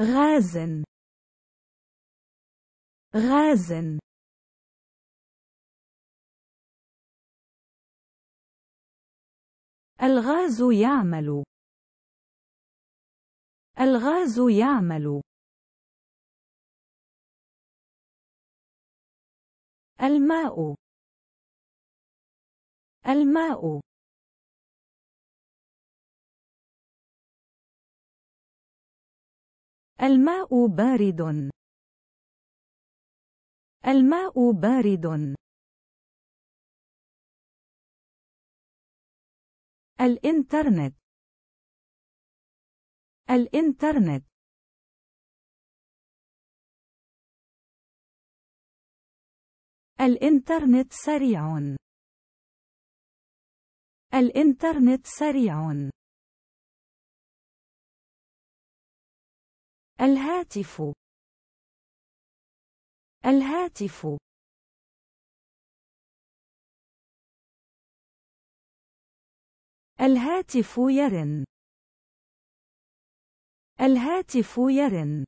غازن غازن الغاز يعمل الغاز يعمل الماء الماء الماء بارد الماء بارد الإنترنت الإنترنت الإنترنت سريع الإنترنت سريع الهاتف الهاتف الهاتف يرن الهاتف يرن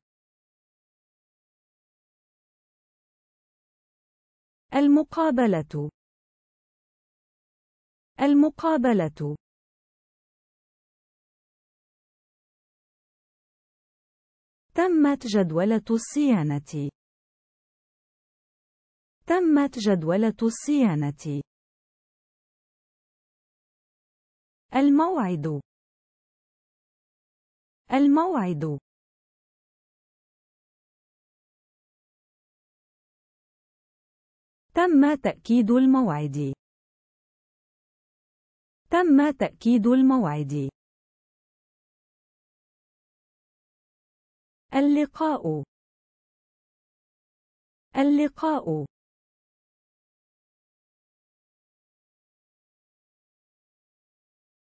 المقابلة المقابلة تمت جدولة الصيانة. تمت جدولة الصيانة. الموعد الموعد تم تأكيد الموعد تم تأكيد الموعد اللقاء اللقاء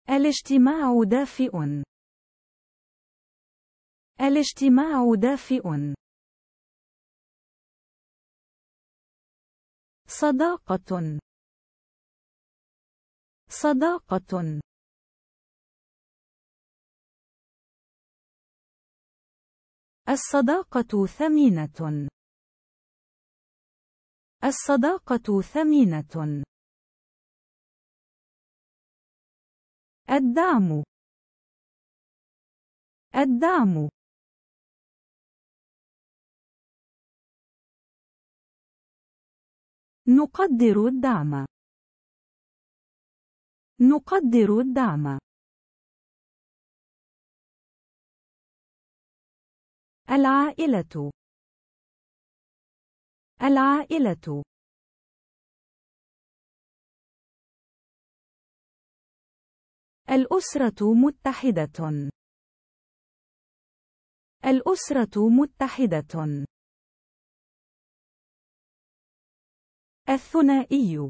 الاجتماع دافئ الاجتماع دافئ صداقة صداقة الصداقة ثمينة. الصداقة ثمينة. الدعم. الدعم. نقدر الدعم. نقدر الدعم. العائلة العائلة الأسرة متحدة الأسرة متحدة الثنائي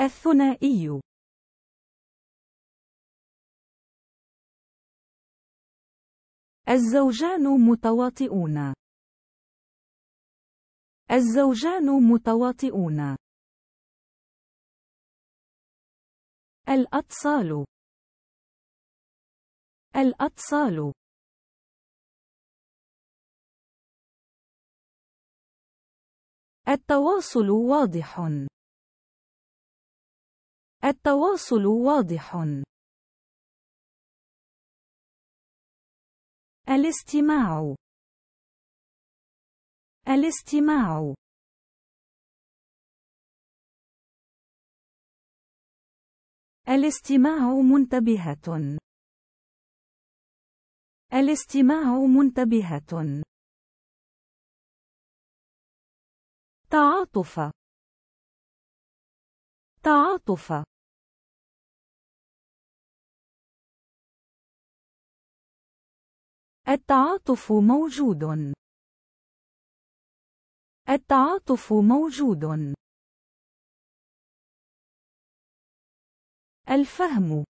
الثنائي الزوجان متواطئون الزوجان متواطئون الأطفال الأطفال التواصل واضح التواصل واضح الاستماع الاستماع الاستماع منتبهة الاستماع منتبهة تعاطف تعاطف التعاطف موجود التعاطف موجود الفهم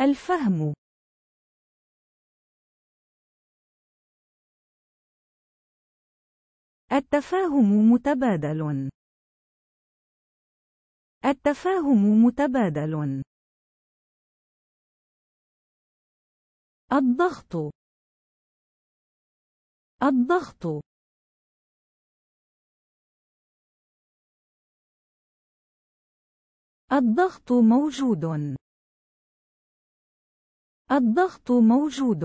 الفهم التفاهم متبادل التفاهم متبادل الضغط الضغط الضغط موجود الضغط موجود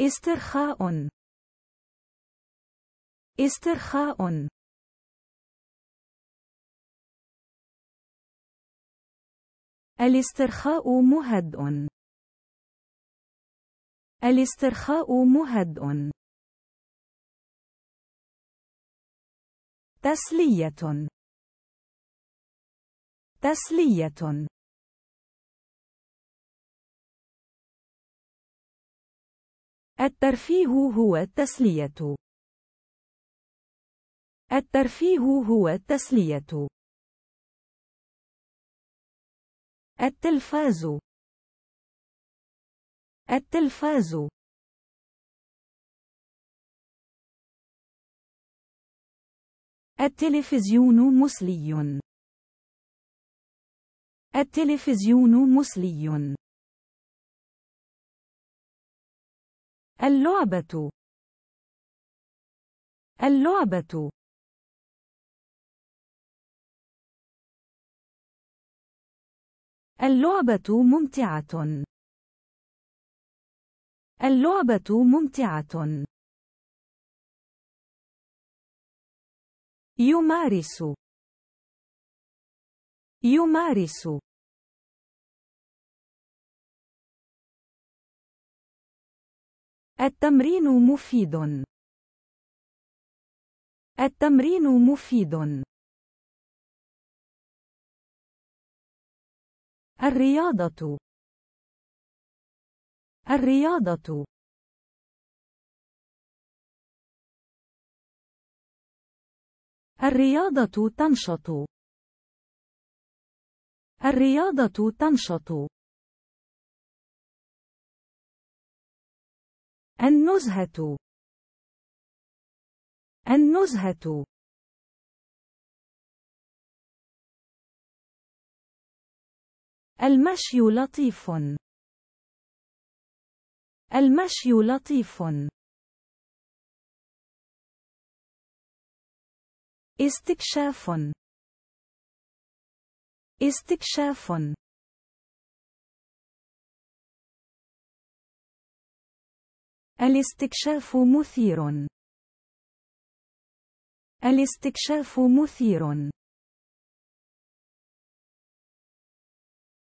استرخاء استرخاء الاسترخاء مهدئ الاسترخاء مهدئ تسلية تسلية الترفيه هو التسلية الترفيه هو التسلية التلفاز التلفاز التلفزيون مسلي التلفزيون مسلي اللعبة اللعبة اللعبة ممتعة. اللعبة ممتعة. يمارس يمارس التمرين مفيد التمرين مفيد الرياضة الرياضة الرياضة تنشط الرياضة تنشط النزهة النزهة المشي لطيف المشي لطيف استكشاف استكشاف الاستكشاف مثير الاستكشاف مثير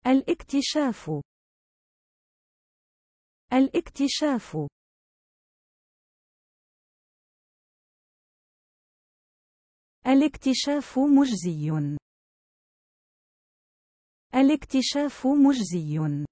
الاكتشاف الاكتشاف الاكتشاف مجزي الاكتشاف مجزي